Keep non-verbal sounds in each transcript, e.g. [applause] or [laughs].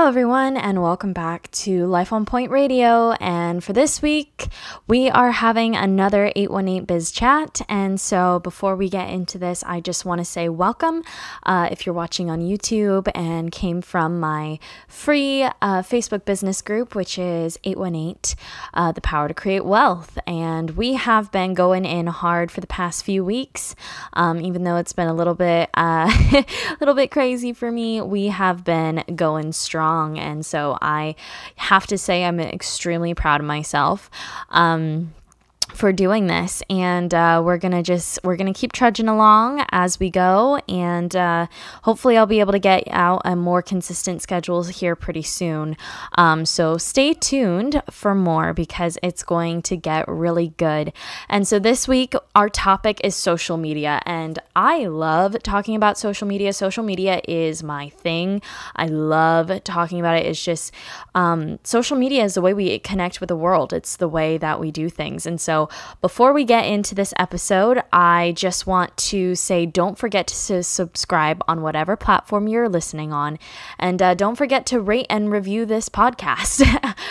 Hello, everyone, and welcome back to Life on Point Radio. And for this week, we are having another 818 Biz Chat. And so, before we get into this, I just want to say welcome uh, if you're watching on YouTube and came from my free uh, Facebook business group, which is 818 uh, The Power to Create Wealth. And we have been going in hard for the past few weeks, um, even though it's been a little bit, uh, [laughs] a little bit crazy for me. We have been going strong long. And so I have to say, I'm extremely proud of myself. Um, for doing this and uh, we're gonna just we're gonna keep trudging along as we go and uh, hopefully i'll be able to get out a more consistent schedule here pretty soon um, so stay tuned for more because it's going to get really good and so this week our topic is social media and i love talking about social media social media is my thing i love talking about it it's just um, social media is the way we connect with the world it's the way that we do things and so before we get into this episode, I just want to say don't forget to subscribe on whatever platform you're listening on. And uh, don't forget to rate and review this podcast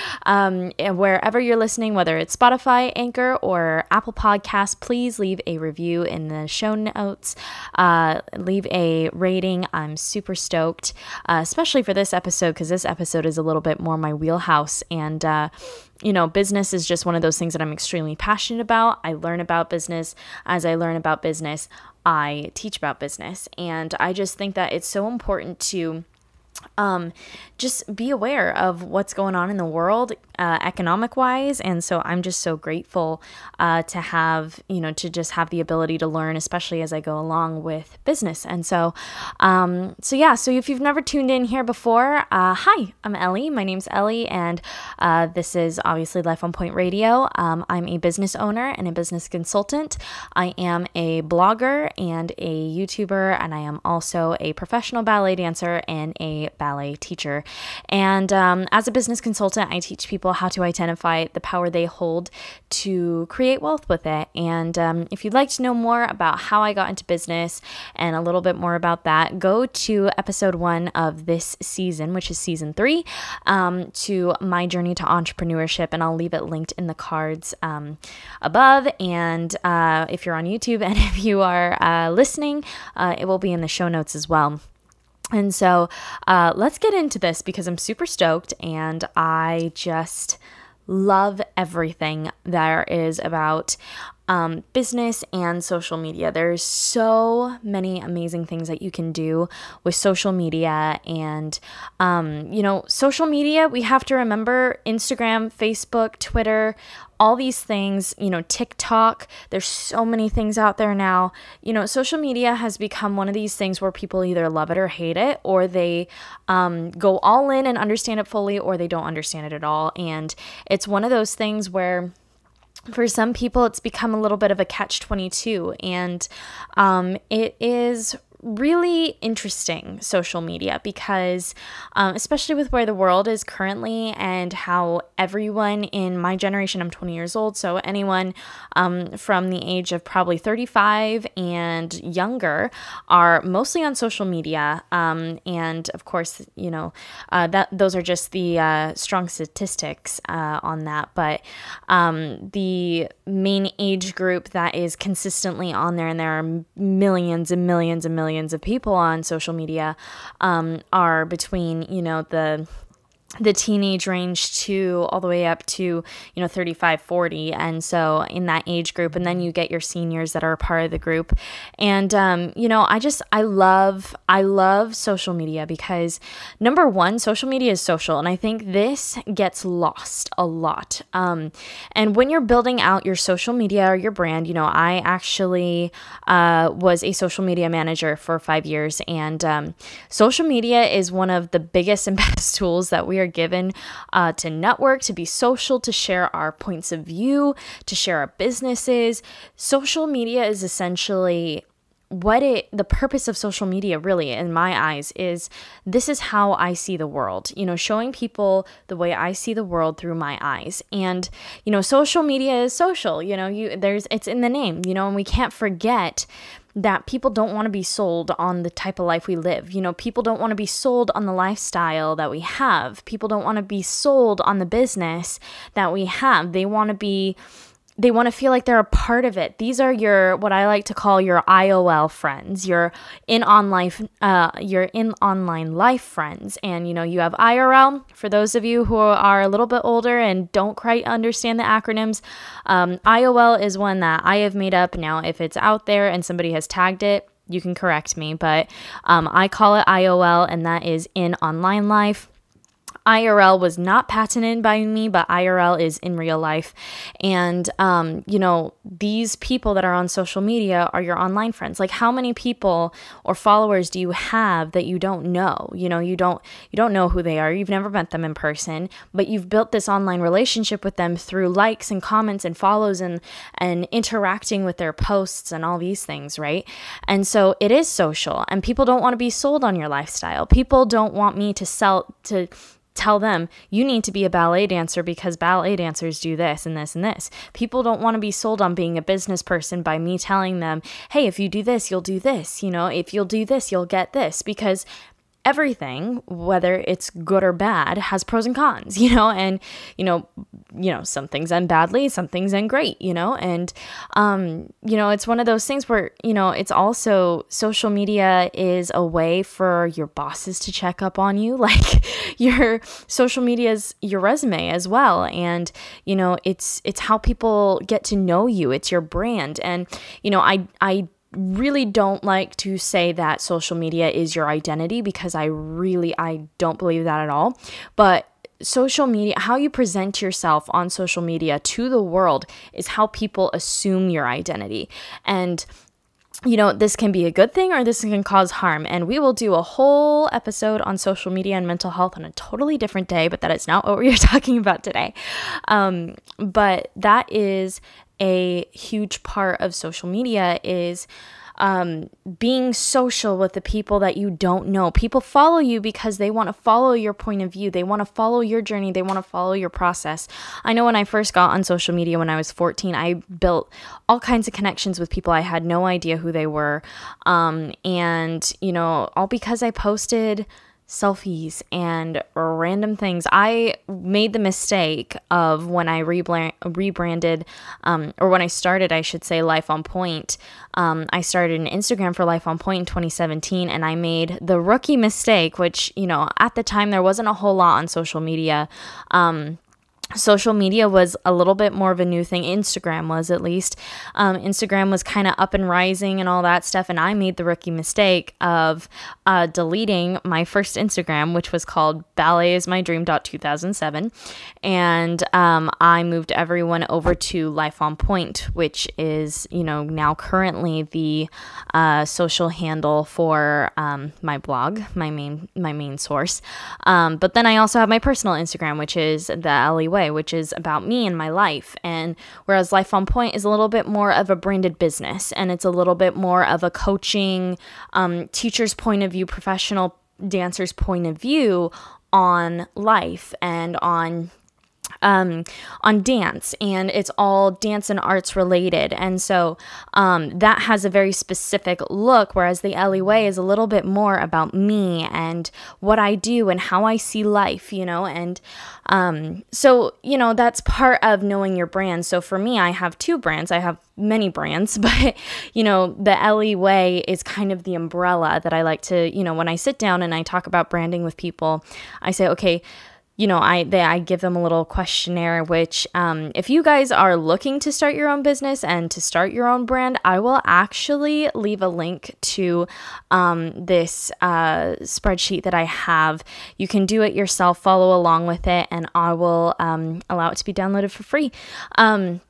[laughs] um, wherever you're listening, whether it's Spotify, Anchor, or Apple Podcasts. Please leave a review in the show notes. Uh, leave a rating. I'm super stoked, uh, especially for this episode, because this episode is a little bit more my wheelhouse. And, uh, you know, business is just one of those things that I'm extremely passionate about. I learn about business. As I learn about business, I teach about business. And I just think that it's so important to um, just be aware of what's going on in the world, uh, economic wise. And so I'm just so grateful uh, to have, you know, to just have the ability to learn, especially as I go along with business. And so, um, so yeah, so if you've never tuned in here before, uh, hi, I'm Ellie. My name's Ellie, and uh, this is obviously Life on Point Radio. Um, I'm a business owner and a business consultant. I am a blogger and a YouTuber, and I am also a professional ballet dancer and a ballet teacher. And um, as a business consultant, I teach people people how to identify the power they hold to create wealth with it. And um, if you'd like to know more about how I got into business and a little bit more about that, go to episode one of this season, which is season three, um, to my journey to entrepreneurship. And I'll leave it linked in the cards um, above. And uh, if you're on YouTube [laughs] and if you are uh, listening, uh, it will be in the show notes as well. And so uh, let's get into this because I'm super stoked and I just love everything there is about um, business and social media. There's so many amazing things that you can do with social media. And, um, you know, social media, we have to remember Instagram, Facebook, Twitter all these things, you know, TikTok, there's so many things out there now. You know, social media has become one of these things where people either love it or hate it, or they um, go all in and understand it fully, or they don't understand it at all. And it's one of those things where for some people, it's become a little bit of a catch 22, and um, it is really interesting social media because, um, especially with where the world is currently and how everyone in my generation, I'm 20 years old, so anyone um, from the age of probably 35 and younger are mostly on social media. Um, and of course, you know, uh, that those are just the uh, strong statistics uh, on that. But um, the main age group that is consistently on there, and there are millions and millions and millions millions of people on social media um, are between, you know, the the teenage range to all the way up to you know 35 40 and so in that age group and then you get your seniors that are a part of the group and um, you know i just i love i love social media because number one social media is social and i think this gets lost a lot um, and when you're building out your social media or your brand you know i actually uh, was a social media manager for five years and um, social media is one of the biggest and [laughs] best tools that we are given uh, to network, to be social, to share our points of view, to share our businesses. Social media is essentially what it the purpose of social media really in my eyes is this is how i see the world you know showing people the way i see the world through my eyes and you know social media is social you know you there's it's in the name you know and we can't forget that people don't want to be sold on the type of life we live. You know, people don't want to be sold on the lifestyle that we have. People don't want to be sold on the business that we have. They want to be they want to feel like they're a part of it. These are your what I like to call your IOL friends, your in online uh, your in online life friends, and you know you have IRL for those of you who are a little bit older and don't quite understand the acronyms. Um, IOL is one that I have made up now. If it's out there and somebody has tagged it, you can correct me, but um, I call it IOL, and that is in online life. IRL was not patented by me, but IRL is in real life. And, um, you know, these people that are on social media are your online friends. Like, how many people or followers do you have that you don't know? You know, you don't you don't know who they are. You've never met them in person, but you've built this online relationship with them through likes and comments and follows and and interacting with their posts and all these things, right? And so it is social, and people don't want to be sold on your lifestyle. People don't want me to sell to tell them you need to be a ballet dancer because ballet dancers do this and this and this. People don't want to be sold on being a business person by me telling them, hey, if you do this, you'll do this. You know, if you'll do this, you'll get this because everything, whether it's good or bad, has pros and cons, [laughs] you know, and you know, you know, some things end badly, some things end great, you know, and um, you know, it's one of those things where you know, it's also social media is a way for your bosses to check up on you, [laughs] like your social media is your resume as well, and you know, it's it's how people get to know you, it's your brand, and you know, I I really don't like to say that social media is your identity because I really I don't believe that at all. But social media, how you present yourself on social media to the world is how people assume your identity. And you know, this can be a good thing or this can cause harm. And we will do a whole episode on social media and mental health on a totally different day, but that is not what we are [laughs] talking about today. Um, but that is a huge part of social media is um, being social with the people that you don't know. People follow you because they want to follow your point of view. They want to follow your journey. They want to follow your process. I know when I first got on social media when I was 14, I built all kinds of connections with people I had no idea who they were. Um, and, you know, all because I posted selfies and random things. I made the mistake of when I rebranded, um, or when I started, I should say, Life on Point. Um, I started an Instagram for Life on Point in 2017, and I made the rookie mistake, which, you know, at the time there wasn't a whole lot on social media. Um, social media was a little bit more of a new thing instagram was at least um, instagram was kind of up and rising and all that stuff and i made the rookie mistake of uh, deleting my first instagram which was called ballet is my dream 2007 and um, i moved everyone over to life on point which is you know now currently the uh, social handle for um, my blog my main my main source um, but then i also have my personal instagram which is the ellie way, which is about me and my life. And whereas Life on Point is a little bit more of a branded business and it's a little bit more of a coaching, um, teacher's point of view, professional dancer's point of view on life and on um, on dance, and it's all dance and arts related. And so um, that has a very specific look, whereas the Ellie Way is a little bit more about me and what I do and how I see life, you know. And um, so, you know, that's part of knowing your brand. So for me, I have two brands. I have many brands, [laughs] but, you know, the Ellie Way is kind of the umbrella that I like to, you know, when I sit down and I talk about branding with people, I say, okay, you know, I they, I give them a little questionnaire. Which, um, if you guys are looking to start your own business and to start your own brand, I will actually leave a link to um, this uh, spreadsheet that I have. You can do it yourself, follow along with it, and I will um, allow it to be downloaded for free. Um,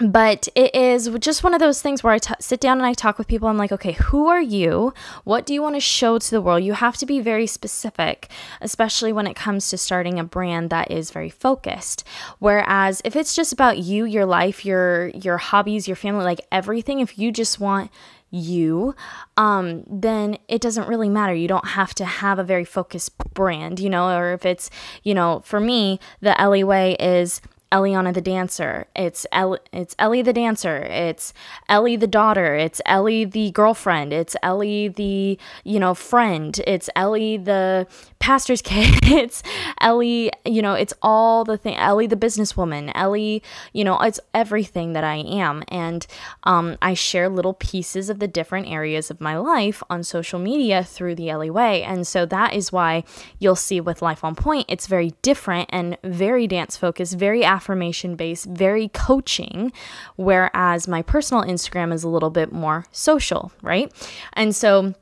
but it is just one of those things where I t- sit down and I talk with people. I'm like, okay, who are you? What do you want to show to the world? You have to be very specific, especially when it comes to starting a brand that is very focused. Whereas if it's just about you, your life, your your hobbies, your family, like everything, if you just want you, um, then it doesn't really matter. You don't have to have a very focused brand, you know, or if it's, you know, for me, the LA way is Eliana the dancer. It's El- it's Ellie the dancer. It's Ellie the daughter. It's Ellie the girlfriend. It's Ellie the you know friend. It's Ellie the pastor's [laughs] kids, Ellie, you know, it's all the thing, Ellie the businesswoman, Ellie, you know, it's everything that I am. And um, I share little pieces of the different areas of my life on social media through the Ellie Way. And so that is why you'll see with Life on Point, it's very different and very dance focused, very affirmation based, very coaching, whereas my personal Instagram is a little bit more social, right? And so,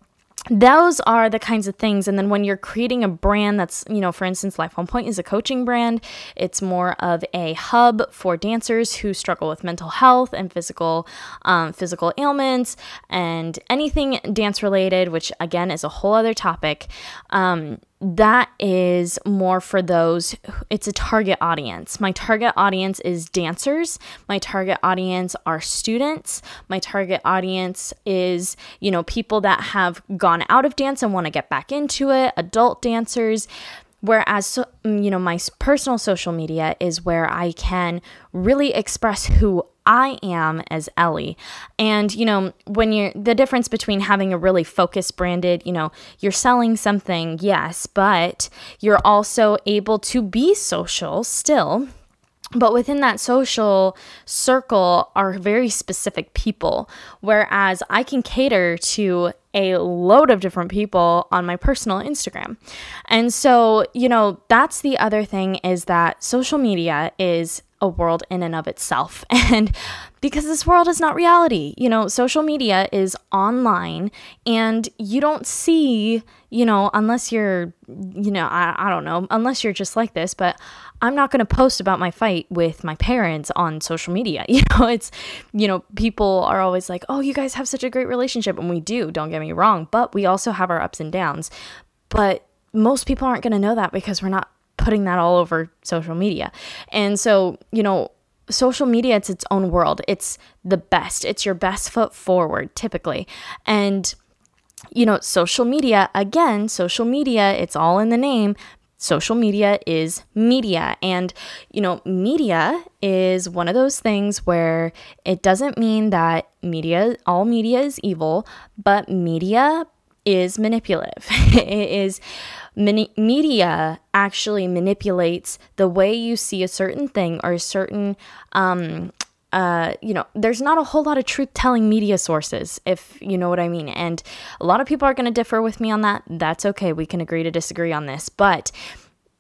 those are the kinds of things and then when you're creating a brand that's you know for instance life on point is a coaching brand it's more of a hub for dancers who struggle with mental health and physical um, physical ailments and anything dance related which again is a whole other topic um, that is more for those it's a target audience my target audience is dancers my target audience are students my target audience is you know people that have gone out of dance and want to get back into it adult dancers whereas mm, you know my personal social media is where i can really express who I am as Ellie. And, you know, when you're the difference between having a really focused branded, you know, you're selling something, yes, but you're also able to be social still. But within that social circle are very specific people. Whereas I can cater to a load of different people on my personal Instagram. And so, you know, that's the other thing is that social media is a world in and of itself. [laughs] And because this world is not reality, you know, social media is online and you don't see, you know, unless you're, you know, I, I don't know, unless you're just like this, but I'm not going to post about my fight with my parents on social media. [laughs] You know, it's, you know, people are always like, oh, you guys have such a great relationship. And we do, don't get me wrong, but we also have our ups and downs. But most people aren't going to know that because we're not putting that all over social media. And so, you know, social media it's its own world. It's the best. It's your best foot forward typically. And you know, social media again, social media, it's all in the name. Social media is media and you know, media is one of those things where it doesn't mean that media all media is evil, but media is manipulative. [laughs] it is mini- media actually manipulates the way you see a certain thing or a certain um, uh, you know, there's not a whole lot of truth telling media sources, if you know what I mean. And a lot of people are going to differ with me on that. That's okay. We can agree to disagree on this. But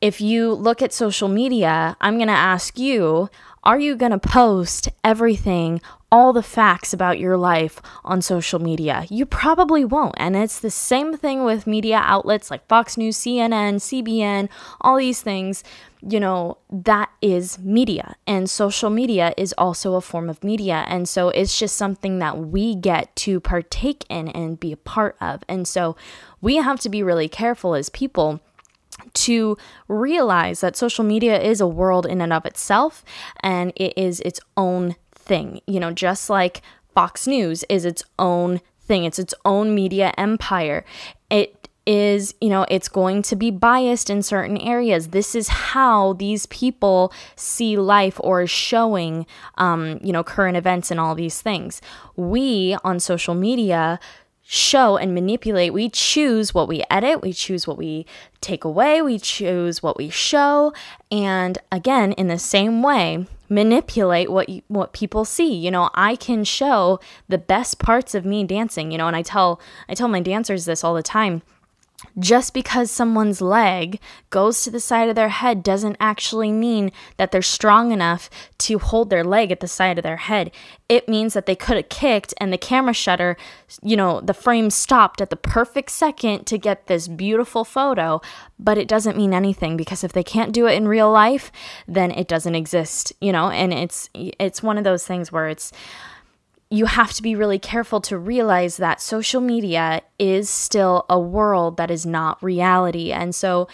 if you look at social media, I'm going to ask you are you going to post everything all the facts about your life on social media. You probably won't. And it's the same thing with media outlets like Fox News, CNN, CBN, all these things. You know, that is media. And social media is also a form of media. And so it's just something that we get to partake in and be a part of. And so we have to be really careful as people to realize that social media is a world in and of itself and it is its own thing, you know, just like Fox News is its own thing, it's its own media empire. It is, you know, it's going to be biased in certain areas. This is how these people see life or showing, um, you know, current events and all these things. We on social media show and manipulate. We choose what we edit, we choose what we take away, we choose what we show. And again, in the same way, manipulate what you, what people see. You know, I can show the best parts of me dancing, you know, and I tell I tell my dancers this all the time just because someone's leg goes to the side of their head doesn't actually mean that they're strong enough to hold their leg at the side of their head. It means that they could have kicked and the camera shutter, you know, the frame stopped at the perfect second to get this beautiful photo, but it doesn't mean anything because if they can't do it in real life, then it doesn't exist, you know, and it's it's one of those things where it's you have to be really careful to realize that social media is still a world that is not reality. And so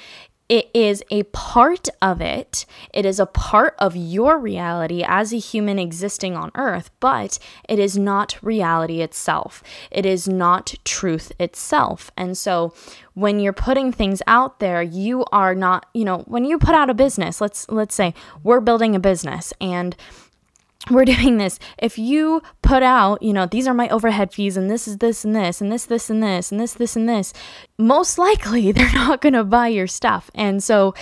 it is a part of it. It is a part of your reality as a human existing on earth, but it is not reality itself. It is not truth itself. And so when you're putting things out there, you are not, you know, when you put out a business, let's let's say we're building a business and we're doing this. If you put out, you know, these are my overhead fees and this is this and this and this, this and this and this, this and this, most likely [laughs] they're not going to buy your stuff. And so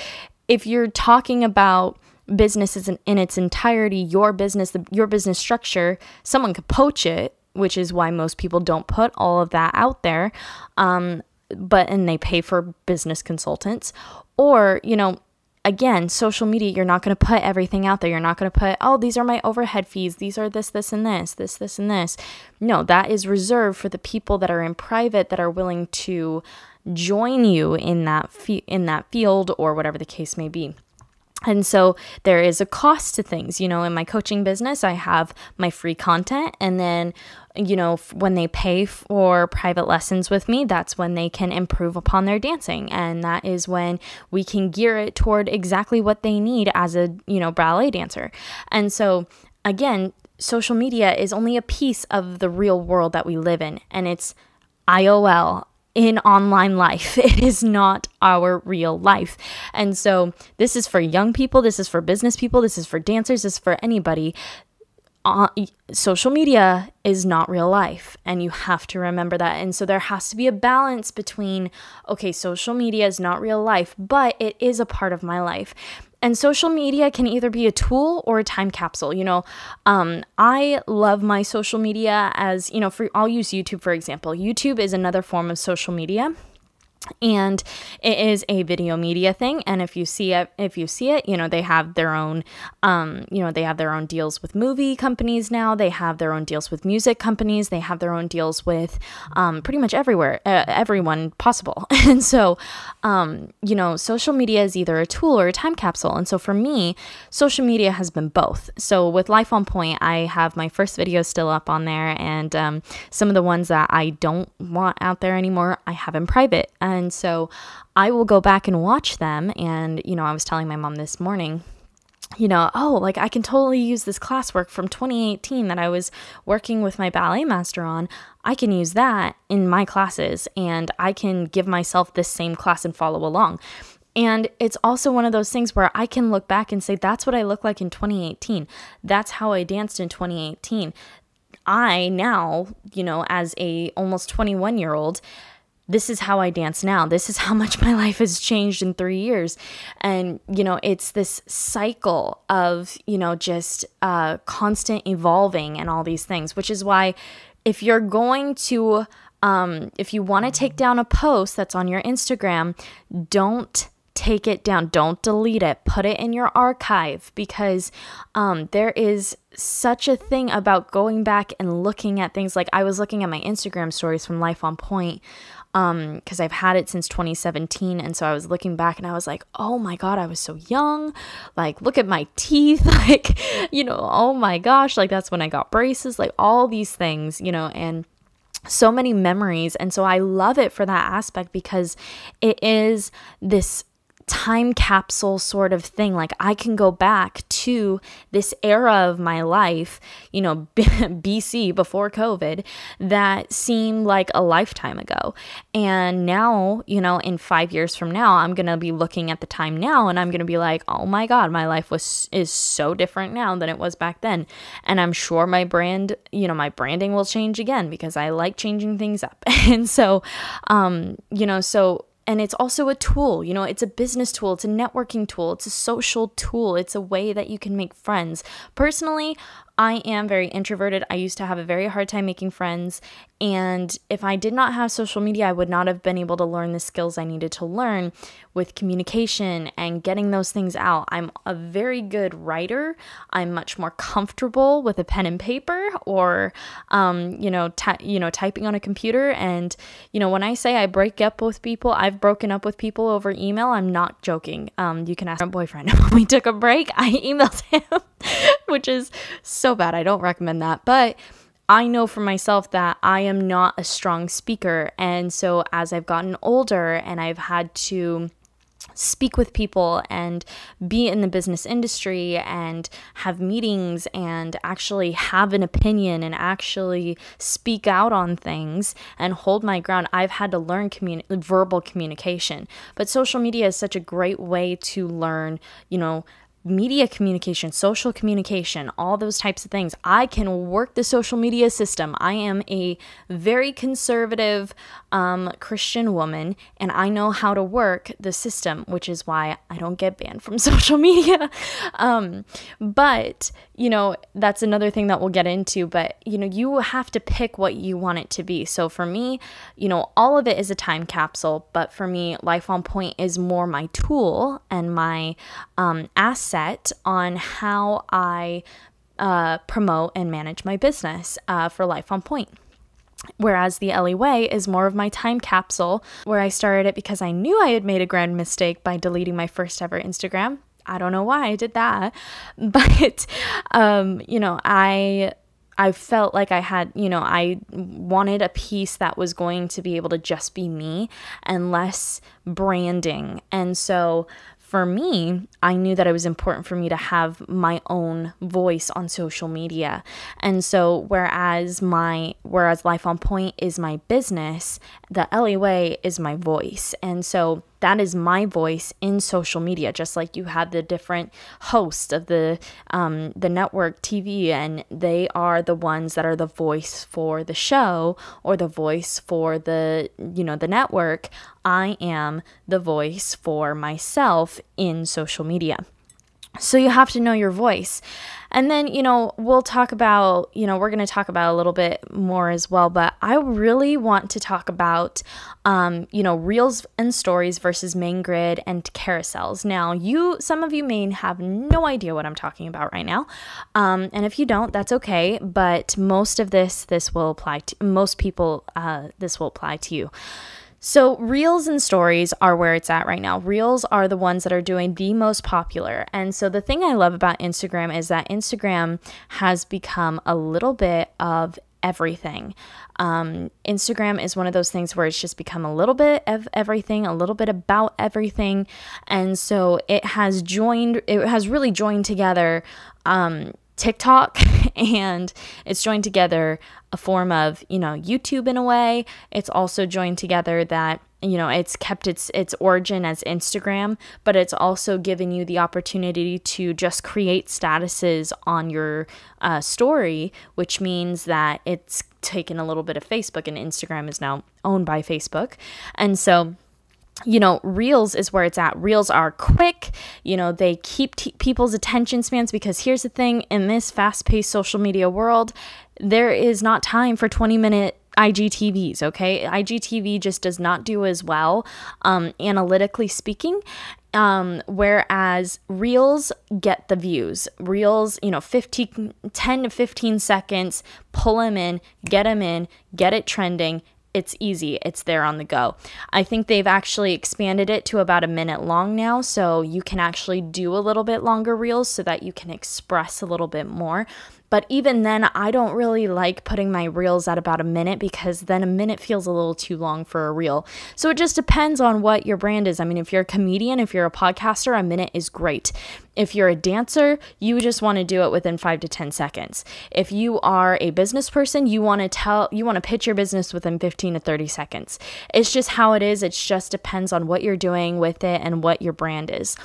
if you're talking about business in, in its entirety, your business, the, your business structure, someone could poach it, which is why most people don't put all of that out there. Um, but, and they pay for business consultants. Or, you know, again, social media, you're not going to put everything out there. You're not going to put, oh, these are my overhead fees. These are this, this, and this, this, this, and this. No, that is reserved for the people that are in private that are willing to join you in that in that field or whatever the case may be. And so there is a cost to things. You know, in my coaching business, I have my free content. And then, you know, when they pay for private lessons with me, that's when they can improve upon their dancing. And that is when we can gear it toward exactly what they need as a, you know, ballet dancer. And so, again, social media is only a piece of the real world that we live in. And it's IOL, in online life. [laughs] It is not our real life. And so, this is for young people, this is for business people, this is for dancers, this is for anybody. Uh, social media is not real life, and you have to remember that. And so, there has to be a balance between okay, social media is not real life, but it is a part of my life. And social media can either be a tool or a time capsule. You know, um, I love my social media as, you know, for, I'll use YouTube for example. YouTube is another form of social media and it is a video media thing and if you see it if you see it you know they have their own um, you know they have their own deals with movie companies now they have their own deals with music companies they have their own deals with um, pretty much everywhere uh, everyone possible [laughs] and so um, you know social media is either a tool or a time capsule and so for me social media has been both so with life on point i have my first video still up on there and um, some of the ones that i don't want out there anymore i have in private uh, and so I will go back and watch them. And, you know, I was telling my mom this morning, you know, oh, like I can totally use this classwork from 2018 that I was working with my ballet master on. I can use that in my classes and I can give myself this same class and follow along. And it's also one of those things where I can look back and say, that's what I look like in 2018. That's how I danced in 2018. I now, you know, as a almost 21 year old, this is how I dance now. This is how [laughs] much my life has changed in three years. And, you know, it's this cycle of, you know, just uh, constant evolving and all these things, which is why if you're going to, um, if you want to take down a post that's on your Instagram, don't take it down. Don't delete it. Put it in your archive because um, there is such a thing about going back and looking at things. Like I was looking at my Instagram stories from Life on Point um because I've had it since 2017 and so I was looking back and I was like, "Oh my god, I was so young. Like look at my teeth. [laughs] like, you know, oh my gosh, like that's when I got braces, like all these things, you know, and so many memories. And so I love it for that aspect because it is this time capsule sort of thing. Like I can go back to this era of my life, you know, [laughs] BC before COVID, that seemed like a lifetime ago. And now, you know, in five years from now, I'm gonna be looking at the time now, and I'm gonna be like, oh my god, my life was is so different now than it was back then. And I'm sure my brand, you know, my branding will change again because I like changing things up. [laughs] and so, um, you know, so and it's also a tool you know it's a business tool it's a networking tool it's a social tool it's a way that you can make friends personally i am very introverted i used to have a very hard time making friends and if I did not have social media, I would not have been able to learn the skills I needed to learn with communication and getting those things out. I'm a very good writer. I'm much more comfortable with a pen and paper or, um, you know, ty- you know, typing on a computer. And you know, when I say I break up with people, I've broken up with people over email. I'm not joking. Um, you can ask my boyfriend. [laughs] we took a break, I [laughs] emailed him, which is so bad. I don't recommend that, but I know for myself that I am not a strong speaker. And so as I've gotten older and I've had to speak with people and be in the business industry and have meetings and actually have an opinion and actually speak out on things and hold my ground i've had to learn communi- verbal communication but social media is such a great way to learn you know media communication, social communication, all those types of things. I can work the social media system. I am a very conservative um, Christian woman, and I know how to work the system, which is why I don't get banned from [laughs] social media. um, but, you know, that's another thing that we'll get into. But, you know, you have to pick what you want it to be. So for me, you know, all of it is a time capsule, but for me, Life on Point is more my tool and my um, asset set on how I uh, promote and manage my business uh, for Life on Point. Whereas the Ellie Way is more of my time capsule, where I started it because I knew I had made a grand mistake by deleting my first ever Instagram. I don't know why I did that, [laughs] but um, you know, I I felt like I had, you know, I wanted a piece that was going to be able to just be me and less branding. And so for me, I knew that it was important for me to have my own voice on social media. And so whereas my whereas Life on Point is my business, the LA Way is my voice. And so that is my voice in social media, just like you have the different hosts of the um, the network TV, and they are the ones that are the voice for the show or the voice for the you know the network. I am the voice for myself in social media. So you have to know your voice. And then, you know, we'll talk about, you know, we're going to talk about a little bit more as well, but I really want to talk about, um, you know, reels and stories versus main grid and carousels. Now, you, some of you may have no idea what I'm talking about right now. Um, and if you don't, that's okay. But most of this, this will apply to most people, uh, this will apply to you. So, Reels and Stories are where it's at right now. Reels are the ones that are doing the most popular. And so, the thing I love about Instagram is that Instagram has become a little bit of everything. Um, Instagram is one of those things where it's just become a little bit of everything, a little bit about everything. And so it has joined, it has really joined together um, TikTok [laughs] and it's joined together a form of, you know, YouTube in a way. It's also joined together that, you know, it's kept its its origin as Instagram, but it's also given you the opportunity to just create statuses on your uh, story, which means that it's taken a little bit of Facebook and Instagram is now owned by Facebook. And so you know, reels is where it's at. Reels are quick, you know, they keep t- people's attention spans because here's the thing in this fast paced social media world, there is not time for 20 minute IGTVs, okay? IGTV just does not do as well, um, analytically speaking. Um, whereas reels get the views. Reels, you know, 15, 10 to 15 seconds, pull them in, get them in, get it trending, it's easy. It's there on the go. I think they've actually expanded it to about a minute long now, so you can actually do a little bit longer reels so that you can express a little bit more. But even then, I don't really like putting my reels at about a minute because then a minute feels a little too long for a reel. So it just depends on what your brand is. I mean, if you're a comedian, if you're a podcaster, a minute is great. If you're a dancer, you just want to do it within five to 10 seconds. If you are a business person, you want to tell, you want to pitch your business within 15 to 30 seconds. It's just how it is. It just depends on what you're doing with it and what your brand is.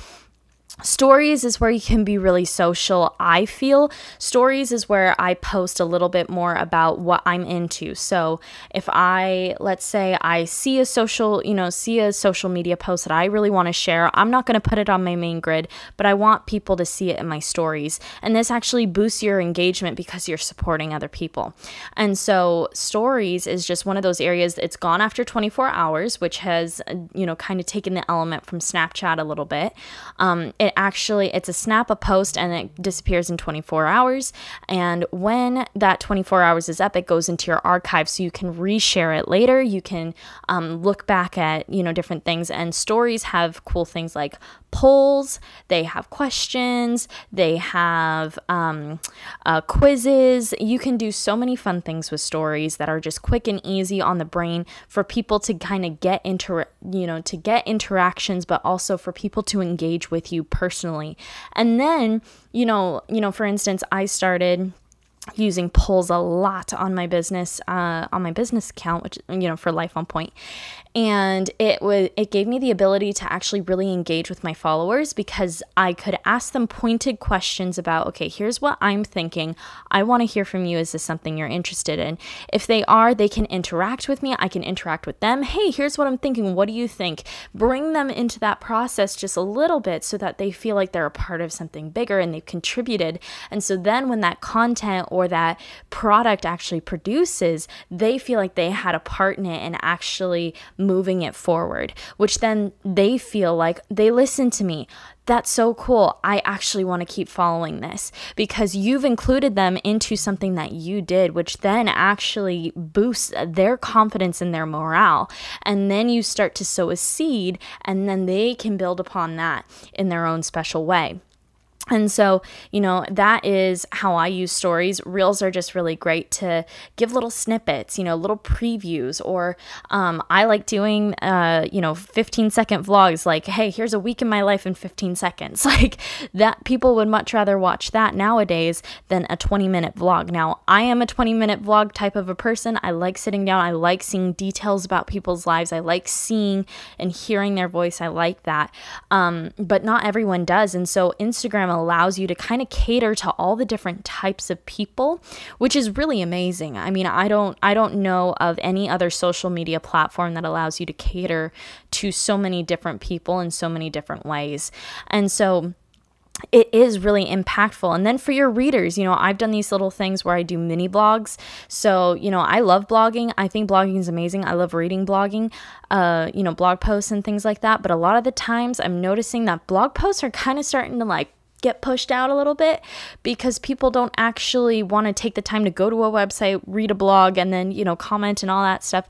Stories is where you can be really social. I feel stories is where I post a little bit more about what I'm into. So, if I let's say I see a social, you know, see a social media post that I really want to share, I'm not going to put it on my main grid, but I want people to see it in my stories. And this actually boosts your engagement because you're supporting other people. And so, stories is just one of those areas it's gone after 24 hours, which has, uh, you know, kind of taken the element from Snapchat a little bit. Um, it actually it's a snap a post and it disappears in 24 hours and when that 24 hours is up it goes into your archive so you can reshare it later you can um, look back at you know different things and stories have cool things like polls, they have questions, they have um, uh, quizzes. You can do so many fun things with stories that are just quick and easy on the brain for people to kind of get into, you know, to get interactions, but also for people to engage with you personally. And then, you know, you know, for instance, I started using polls a lot on my business uh, on my business account which you know for life on point and it was it gave me the ability to actually really engage with my followers because i could ask them pointed questions about okay here's what i'm thinking i want to hear from you is this something you're interested in if they are they can interact with me i can interact with them hey here's what i'm thinking what do you think bring them into that process just a little bit so that they feel like they're a part of something bigger and they've contributed and so then when that content or that product actually produces, they feel like they had a part in it and actually moving it forward, which then they feel like they listen to me. That's so cool. I actually want to keep following this because you've included them into something that you did, which then actually boosts their confidence and their morale. And then you start to sow a seed, and then they can build upon that in their own special way. And so, you know, that is how I use stories. Reels are just really great to give little snippets, you know, little previews, or um, I like doing, uh, you know, 15 second vlogs like, hey, here's a week in my life in 15 seconds. [laughs] Like that, people would much rather watch that nowadays than a 20 minute vlog. Now, I am a 20 minute vlog type of a person. I like sitting down, I like seeing details about people's lives, I like seeing and hearing their voice. I like that. Um, but not everyone does. And so, Instagram allows you to kind of cater to all the different types of people, which is really amazing. I mean, I don't I don't know of any other social media platform that allows you to cater to so many different people in so many different ways. And so it is really impactful. And then for your readers, you know, I've done these little things where I do mini blogs. So, you know, I love blogging. I think blogging is amazing. I love reading blogging, uh, you know, blog posts and things like that. But a lot of the times I'm noticing that blog posts are kind of starting to like get pushed out a little bit because people don't actually want to take the time to go to a website, read a blog, and then, you know, comment and all that stuff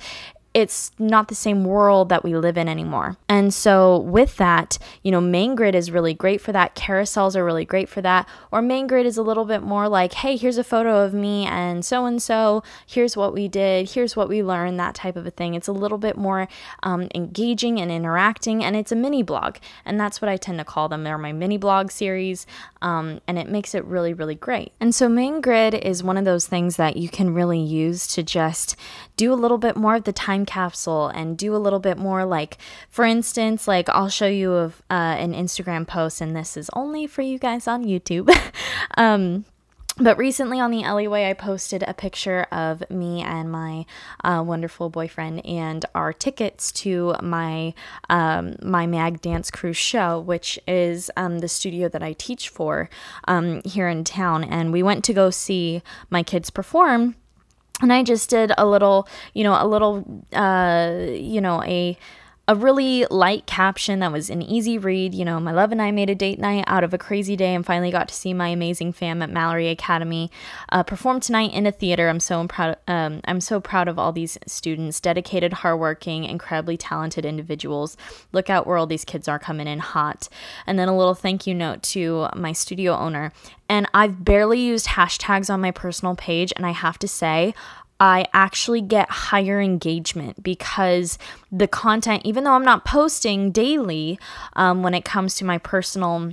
it's not the same world that we live in anymore. And so, with that, you know, main grid is really great for that. Carousels are really great for that. Or main grid is a little bit more like, hey, here's a photo of me and so and so. Here's what we did. Here's what we learned. That type of a thing. It's a little bit more um, engaging and interacting, and it's a mini blog. And that's what I tend to call them. They're my mini blog series um, and it makes it really, really great. And so, main grid is one of those things that you can really use to just do a little bit more of the time capsule and do a little bit more, like, for instance, like I'll show you of, uh, an Instagram post, and this is only for you guys on YouTube. [laughs] um, but recently on the alleyway, I posted a picture of me and my uh, wonderful boyfriend and our tickets to my um, my Mag Dance Crew show, which is um, the studio that I teach for um, here in town. And we went to go see my kids perform, and I just did a little, you know, a little, uh, you know, a a really light caption that was an easy read. You know, my love and I made a date night out of a crazy day and finally got to see my amazing fam at Mallory Academy uh, perform tonight in a theater. I'm so proud. Um, I'm so proud of all these students, dedicated, hardworking, incredibly talented individuals. Look out, world! These kids are coming in hot. And then a little thank you note to my studio owner. And I've barely used hashtags on my personal page, and I have to say, I actually get higher engagement because the content, even though I'm not posting daily um, when it comes to my personal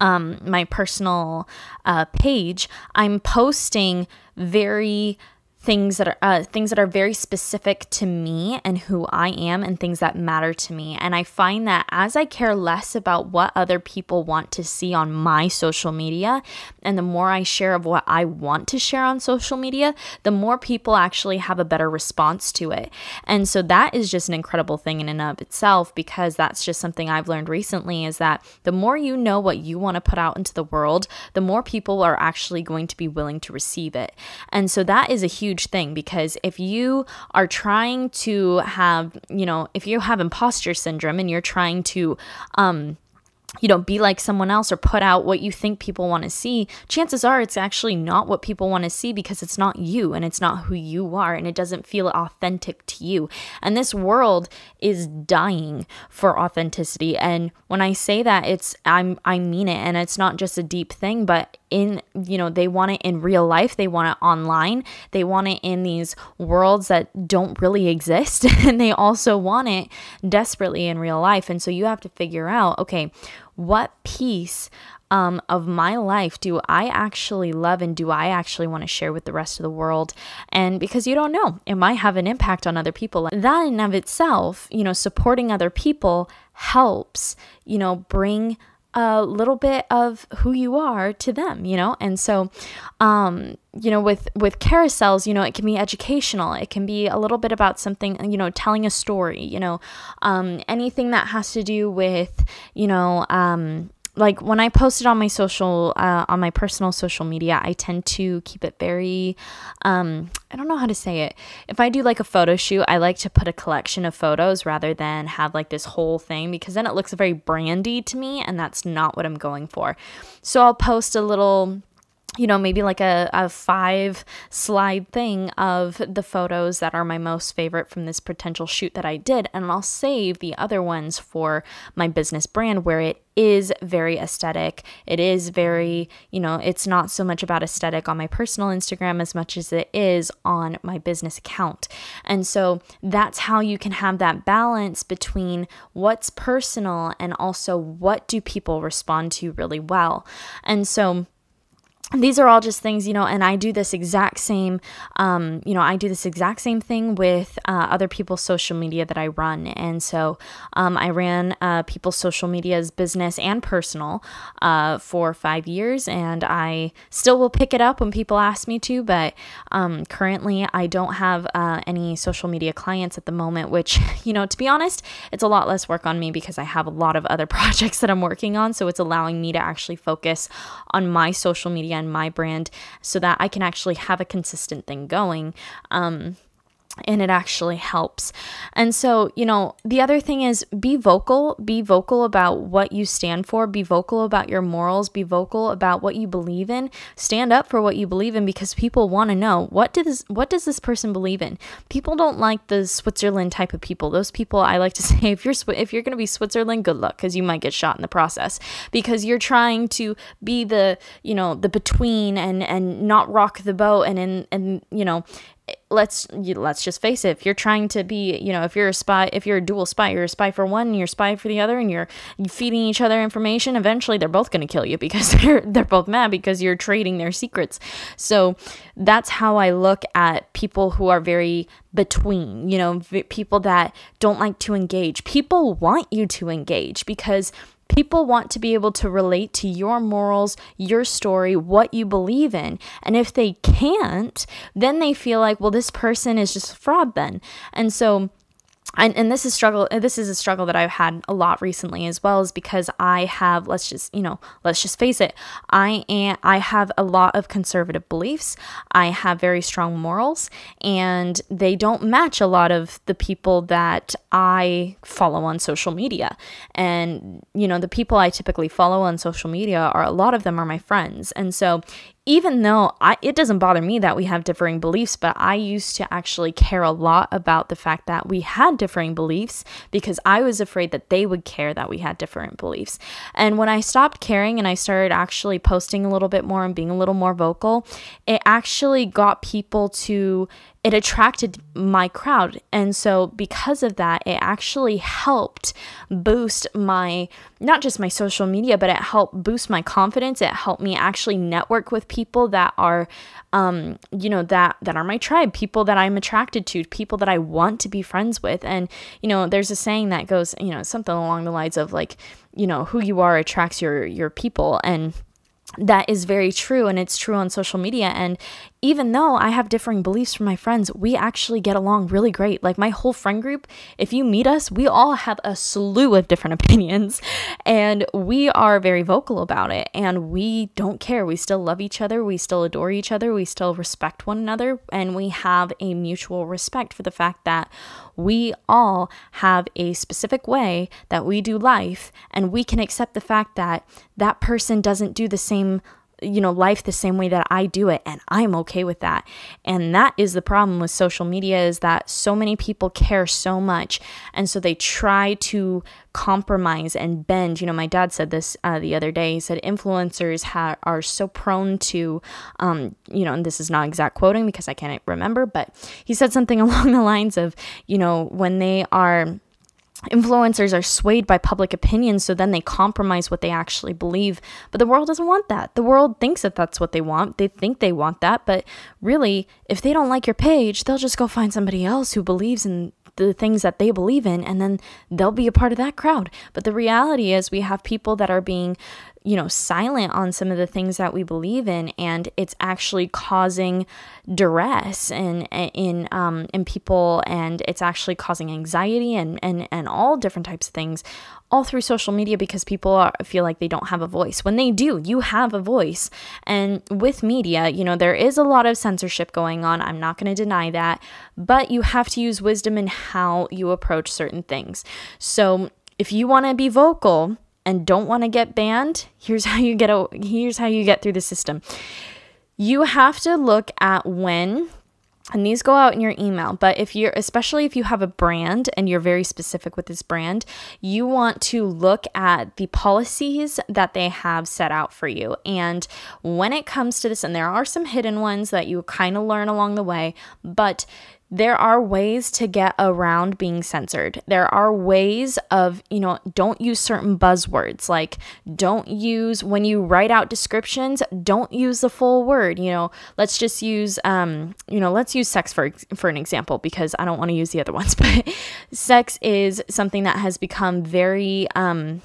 um, my personal uh, page, I'm posting very things that are uh, things that are very specific to me and who I am and things that matter to me and I find that as I care less about what other people want to see on my social media and the more I share of what I want to share on social media the more people actually have a better response to it and so that is just an incredible thing in and of itself because that's just something I've learned recently is that the more you know what you want to put out into the world the more people are actually going to be willing to receive it and so that is a huge huge thing because if you are trying to have, you know, if you have imposter syndrome and you're trying to um, you know, be like someone else or put out what you think people want to see, chances are it's actually not what people want to see because it's not you and it's not who you are and it doesn't feel authentic to you. And this world is dying for authenticity. And when I say that, it's I'm I mean it and it's not just a deep thing, but in you know, they want it in real life, they want it online, they want it in these worlds that don't really exist [laughs] and they also want it desperately in real life. And so you have to figure out, okay, what piece um, of my life do I actually love and do I actually want to share with the rest of the world? And because you don't know, it might have an impact on other people. That in of itself, you know, supporting other people helps, you know, bring a little bit of who you are to them you know and so um you know with with carousels you know it can be educational it can be a little bit about something you know telling a story you know um anything that has to do with you know um like when I post it on my social, uh, on my personal social media, I tend to keep it very, um, I don't know how to say it. If I do like a photo shoot, I like to put a collection of photos rather than have like this whole thing because then it looks very brandy to me and that's not what I'm going for. So I'll post a little you know, maybe like a, a five slide thing of the photos that are my most favorite from this potential shoot that I did. And I'll save the other ones for my business brand where it is very aesthetic. It is very, you know, it's not so much about aesthetic on my personal Instagram as much as it is on my business account. And so that's how you can have that balance between what's personal and also what do people respond to really well. And so, these are all just things you know and i do this exact same um, you know i do this exact same thing with uh, other people's social media that i run and so um, i ran uh, people's social media's business and personal uh, for five years and i still will pick it up when people ask me to but um, currently i don't have uh, any social media clients at the moment which [laughs] you know to be honest it's a lot less work on me because i have a lot of other [laughs] projects that i'm working on so it's allowing me to actually focus on my social media brand, my brand, so that I can actually have a consistent thing going. Um, and it actually helps. And so, you know, the other thing is be vocal, be vocal about what you stand for, be vocal about your morals, be vocal about what you believe in. Stand up for what you believe in because people want to know what does what does this person believe in? People don't like the Switzerland type of people. Those people I like to [laughs] say if you're if you're going to be Switzerland, good luck cuz you might get shot in the process because you're trying to be the, you know, the between and and not rock the boat and and, and you know, let's let's just face it if you're trying to be you know if you're a spy if you're a dual spy you're a spy for one you're a spy for the other and you're feeding each other information eventually they're both going to kill you [laughs] because they're they're both mad because you're trading their secrets so that's how i look at people who are very between you know v- people that don't like to engage people want you to engage because People want to be able to relate to your morals, your story, what you believe in. And if they can't, then they feel like, well, this person is just fraud then. And so, and, and this is struggle uh, this is a struggle that i've had a lot recently as well is because i have let's just you know let's just face it i am i have a lot of conservative beliefs i have very strong morals and they don't match a lot of the people that i follow on social media and you know the people i typically follow on social media are a lot of them are my friends and so even though I, it doesn't bother me that we have differing beliefs, but I used to actually care a lot about the fact that we had differing beliefs because I was afraid that they would care that we had different beliefs. And when I stopped caring and I started actually posting a little bit more and being a little more vocal, it actually got people to it attracted my crowd. And so, because of that, it actually helped boost my not just my social media, but it helped boost my confidence. It helped me actually network with people that are, um, you know, that that are my tribe, people that I'm attracted to, people that I want to be friends with. And you know, there's a saying that goes, you know, something along the lines of like, you know, who you are attracts your your people. And that is very true and it's true on social media and even though I have differing beliefs from my friends, we actually get along really great. Like my whole friend group, if you meet us, we all have a slew of different [laughs] opinions and we are very vocal about it and we don't care. We still love each other, we still adore each other, we still respect one another, and we have a mutual respect for the fact that we all have a specific way that we do life and we can accept the fact that that person doesn't do the same you know life the same way that I do it and I'm okay with that. And that is the problem with social media is that so many people care so much and so they try to compromise and bend. You know, my dad said this uh, the other day. He said influencers ha- are so prone to, um, you know, and this is not exact quoting because I can't remember, but he said something [laughs] along the lines of, you know, when they are influencers are swayed by public opinion, so then they compromise what they actually believe. But the world doesn't want that. The world thinks that that's what they want. They think they want that, but really, if they don't like your page, they'll just go find somebody else who believes in the things that they believe in, and then they'll be a part of that crowd. But the reality is, we have people that are being you know, silent on some of the things that we believe in, and it's actually causing duress in in um, in people, and it's actually causing anxiety and and and all different types of things, all through social media because people are, feel like they don't have a voice. When they do, you have a voice, and with media, you know, there is a lot of censorship going on. I'm not going to deny that, but you have to use wisdom in how you approach certain things. So if you want to be vocal and don't want to get banned, here's how you get a, here's how you get through the system. You have to look at when and these go out in your email but if you're especially if you have a brand and you're very specific with this brand you want to look at the policies that they have set out for you and when it comes to this and there are some hidden ones that you kind of learn along the way but there are ways to get around being censored. There are ways of, you know, don't use certain buzzwords. Like, don't use, when you write out descriptions, don't use the full word. You know, let's just use, um, you know, let's use sex for, for an example because I don't want to use the other ones. [laughs] But sex is something that has become very, um,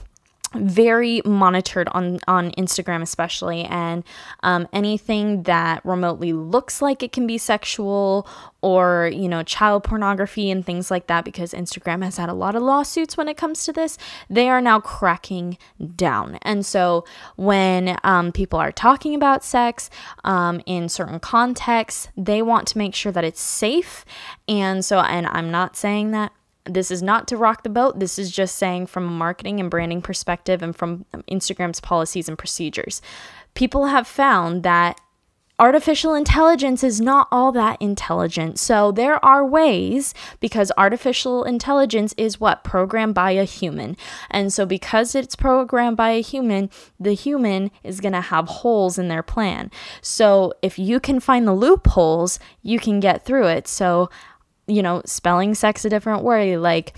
very monitored on on Instagram especially and um, anything that remotely looks like it can be sexual or you know child pornography and things like that because Instagram has had a lot of lawsuits when it comes to this they are now cracking down and so when um, people are talking about sex um, in certain contexts they want to make sure that it's safe and so and I'm not saying that this is not to rock the boat. This is just saying from a marketing and branding perspective and from Instagram's policies and procedures. People have found that artificial intelligence is not all that intelligent. So there are ways because artificial intelligence is what programmed by a human. And so because it's programmed by a human, the human is going to have holes in their plan. So if you can find the loopholes, you can get through it. So you know, spelling sex a different way, like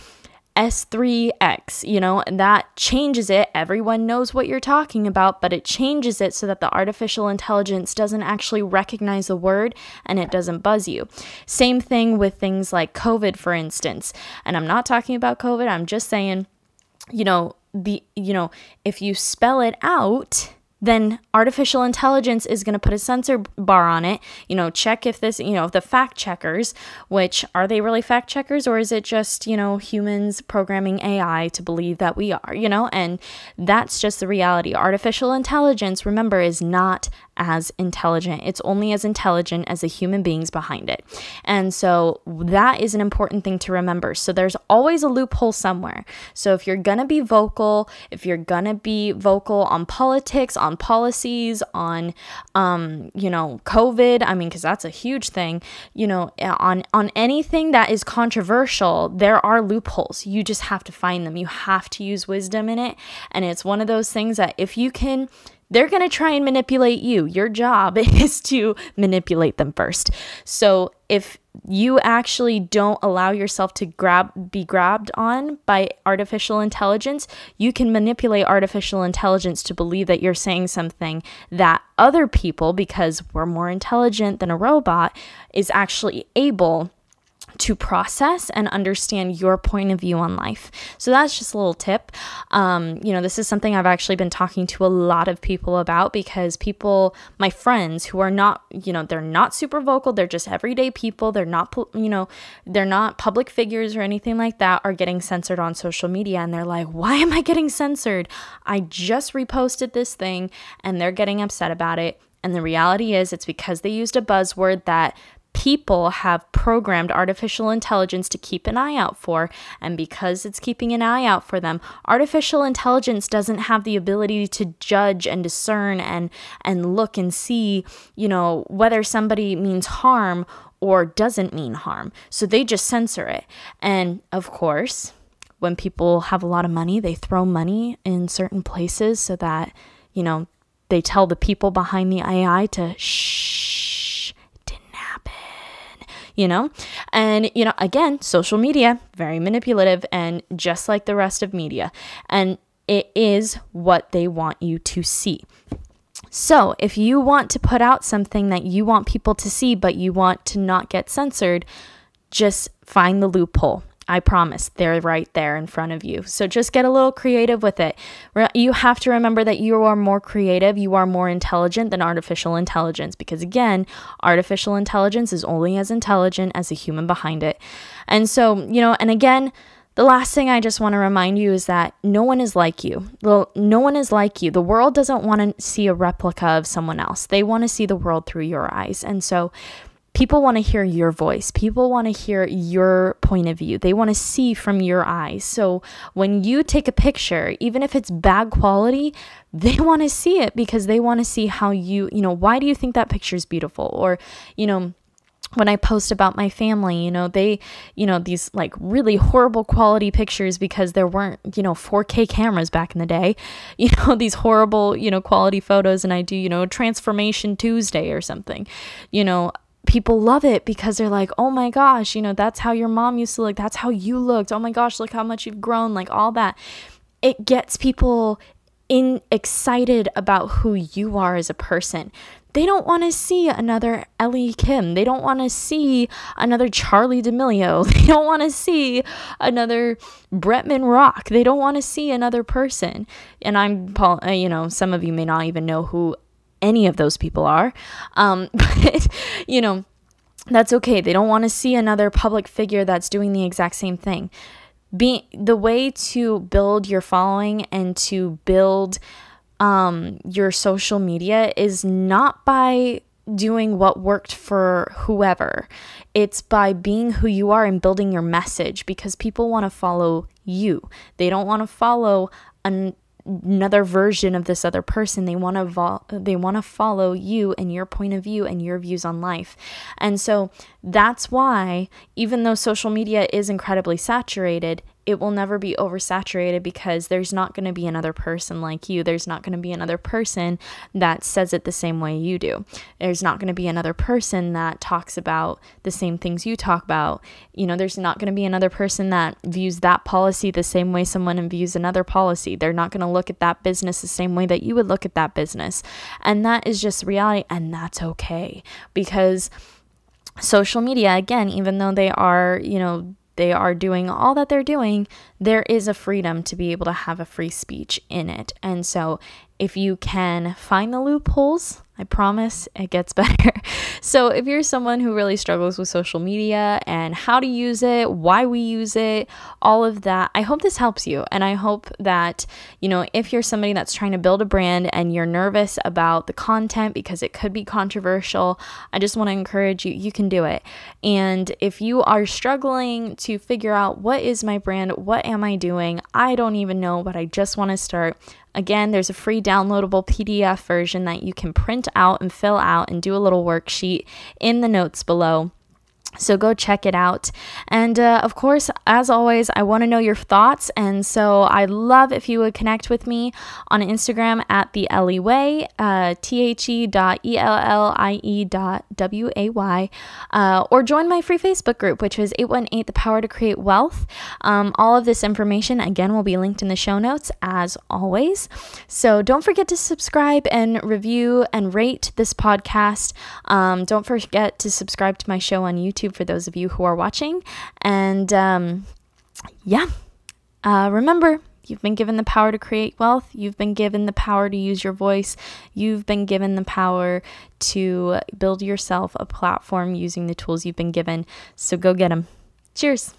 S3X, you know, and that changes it. Everyone knows what you're talking about, but it changes it so that the artificial intelligence doesn't actually recognize the word and it doesn't buzz you. Same thing with things like COVID, for instance. And I'm not talking about COVID, I'm just saying, you know, the, you know, if you spell it out, then artificial intelligence is going to put a sensor bar on it you know check if this you know the fact checkers which are they really fact checkers or is it just you know humans programming ai to believe that we are you know and that's just the reality artificial intelligence remember is not as intelligent it's only as intelligent as the human beings behind it and so that is an important thing to remember so there's always a loophole somewhere so if you're going to be vocal if you're going to be vocal on politics on on policies, on, um, you know, COVID. I mean, because that's a huge thing. You know, eh, on on anything that is controversial, there are loopholes. You just have to find them. You have to use wisdom in it, and it's one of those things that if you can they're going to try and manipulate you. Your job [laughs] is to manipulate them first. So if you actually don't allow yourself to grab be grabbed on by artificial intelligence, you can manipulate artificial intelligence to believe that you're saying something that other people because we're more intelligent than a robot is actually able to process and understand your point of view on life. So that's just a little tip. Um, you know, this is something I've actually been talking to a lot of people about because people, my friends who are not, you know, they're not super vocal, they're just everyday people, they're not, you know, they're not public figures or anything like that, are getting censored on social media. And they're like, why am I getting censored? I just reposted this thing and they're getting upset about it. And the reality is, it's because they used a buzzword that people have programmed artificial intelligence to keep an eye out for. And because it's keeping an eye out for them, artificial intelligence doesn't have the ability to judge and discern and, and look and see, you know, whether somebody means harm or doesn't mean harm. So they just censor it. And of course, when people have a lot of money, they throw money in certain places so that, you know, they tell the people behind the AI to shh you know? And, you know, again, social media, very manipulative and just like the rest of media. And it is what they want you to see. So, if you want to put out something that you want people to see, but you want to not get censored, just find the loophole I promise they're right there in front of you. So just get a little creative with it. You have to remember that you are more creative, you are more intelligent than artificial intelligence because, again, artificial intelligence is only as intelligent as the human behind it. And so, you know, and again, the last thing I just want to remind you is that no one is like you. No one is like you. The world doesn't want to see a replica of someone else. They want to see the world through your eyes. And so People want to hear your voice. People want to hear your point of view. They want to see from your eyes. So when you take a picture, even if it's bad quality, [laughs] they want to see it because they want to see how you, you know, why do you think that picture is beautiful? Or, you know, when I post about my family, you know, they, you know, these like really horrible quality pictures because there weren't, you know, 4K cameras back in the day, [laughs] you know, these horrible, you know, quality photos. And I do, you know, Transformation Tuesday or something, you know, people love it because they're like, oh my gosh, you know, that's how your mom used to look. That's how you looked. Oh my gosh, look how much you've grown. Like all that. It gets people in excited about who you are as a person. They don't want to see another Ellie Kim. They don't want to see another Charlie D'Amelio. [laughs] They don't want to see another Bretman Rock. They don't want to see another person. And I'm, uh, you know, some of you may not even know who any of those people are. Um, [laughs] but, you know, that's okay. They don't want to see another public figure that's doing the exact same thing. Be, the way to build your following and to build um, your social media is not by doing what worked for whoever. It's by being who you are and building your message because people want to follow you. They don't want to follow an another version of this other person. They want to vo- they want to follow you and your point of view and your views on life. And so that's why even though social media is incredibly saturated, it will never be oversaturated because there's not going to be another person like you. There's not going to be another person that says it the same way you do. There's not going to be another person that talks about the same things you talk about. You know, there's not going to be another person that views that policy the same way someone views another policy. They're not going to look at that business the same way that you would look at that business. And that is just reality. And that's okay because social media again even though they are you know they are doing all that they're doing, there is a freedom to be able to have a free speech in it. And so if you can find the loopholes, I promise it gets [laughs] better. so, if you're someone who really struggles with social media and how to use it, why we use it, all of that, I hope this helps you. And I hope that, you know, if you're somebody that's trying to build a brand and you're nervous about the content because it could be controversial, I just want to encourage you, you can do it. And if you are struggling to figure out what is my brand, what am I doing, I don't even know, but I just want to start, Again, there's a free downloadable PDF version that you can print out and fill out and do a little worksheet in the notes below. So go check it out. And uh, of course, as always, I want to know your thoughts. And so I'd love if you would connect with me on Instagram at the Ellie Way, uh, T-H-E dot E-L-L-I-E dot W-A-Y, uh, or join my free Facebook group, which is 818 The Power to Create Wealth. Um, all of this information, again, will be linked in the show notes as always. So don't forget to subscribe and review and rate this podcast. Um, don't forget to subscribe to my show on YouTube YouTube for those of you who are watching. And um, yeah, uh, remember, you've been given the power to create wealth. You've been given the power to use your voice. You've been given the power to build yourself a platform using the tools you've been given. So go get them. Cheers.